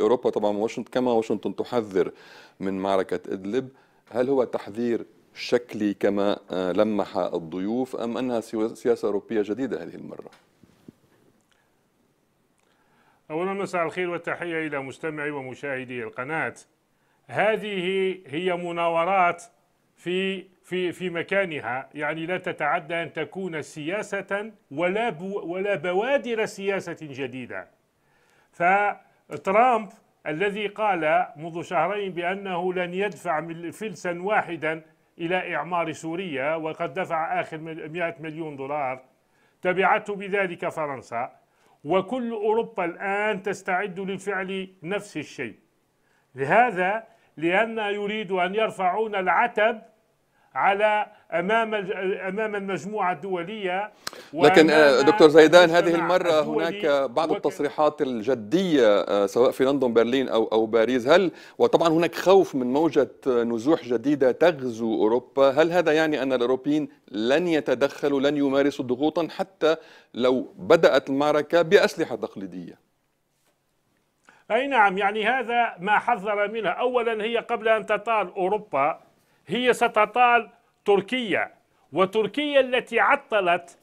اوروبا طبعا واشنطن كما واشنطن تحذر من معركه ادلب هل هو تحذير شكلي كما آه، لمح الضيوف ام انها سياسه اوروبيه جديده هذه المره؟ اولا مساء الخير والتحيه الى مستمعي ومشاهدي القناه. هذه هي مناورات في في في مكانها يعني لا تتعدى ان تكون سياسه ولا ولا بوادر سياسه جديده. ف ترامب الذي قال منذ شهرين بأنه لن يدفع فلسا واحدا إلى إعمار سوريا وقد دفع آخر 100 مليون دولار تبعته بذلك فرنسا وكل أوروبا الآن تستعد للفعل نفس الشيء لهذا لأن يريد أن يرفعون العتب على امام امام المجموعه الدوليه لكن آه، دكتور زيدان هذه المره هناك بعض التصريحات الجديه آه، سواء في لندن برلين او او باريس هل وطبعا هناك خوف من موجه آه، نزوح جديده تغزو اوروبا هل هذا يعني ان الاوروبيين لن يتدخلوا لن يمارسوا ضغوطا حتى لو بدات المعركه باسلحه تقليديه اي نعم يعني هذا ما حذر منها اولا هي قبل ان تطال اوروبا هي ستطال تركيا وتركيا التي عطلت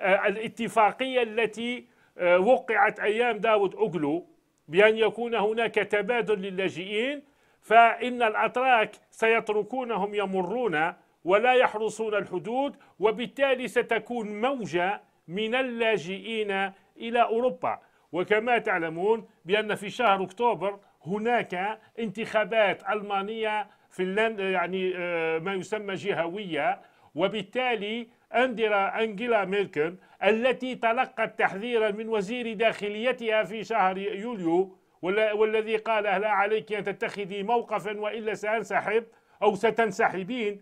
آه، الاتفاقية التي آه، وقعت أيام داود أوغلو بأن يكون هناك تبادل للاجئين فإن الأتراك سيتركونهم يمرون ولا يحرسون الحدود وبالتالي ستكون موجة من اللاجئين إلى أوروبا وكما تعلمون بأن في شهر أكتوبر هناك انتخابات ألمانية فنلندا آه، يعني آه، ما يسمى جهويه وبالتالي أندرا أنجيلا ميركل التي تلقت تحذيرا من وزير داخليتها في شهر يوليو والذي قال لا عليك أن تتخذي موقفا وإلا سأنسحب أو ستنسحبين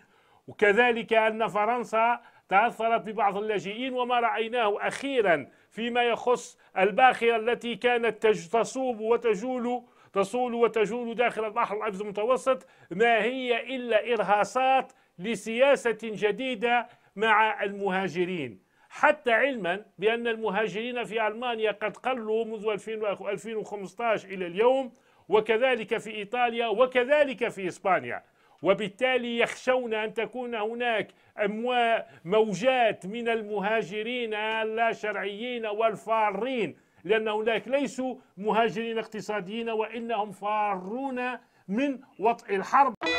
وكذلك أن فرنسا تأثرت ببعض اللاجئين وما رأيناه أخيرا فيما يخص الباخرة التي كانت تصوب وتجول تصول وتجول داخل البحر الأبيض المتوسط ما هي إلا إرهاصات لسياسة جديدة مع المهاجرين حتى علما بأن المهاجرين في ألمانيا قد قلوا منذ 2015 إلى اليوم وكذلك في إيطاليا وكذلك في إسبانيا وبالتالي يخشون أن تكون هناك موجات من المهاجرين اللا شرعيين والفارين لأن أولئك ليسوا مهاجرين اقتصاديين وإنهم فارون من وطء الحرب